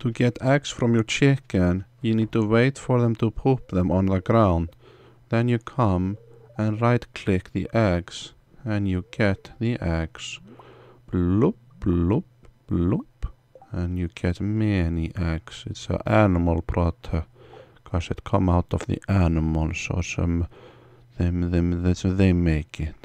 To get eggs from your chicken, you need to wait for them to poop them on the ground. Then you come and right click the eggs and you get the eggs. Bloop, bloop, bloop. And you get many eggs. It's an animal product because it come out of the animals or some them them that's they make it.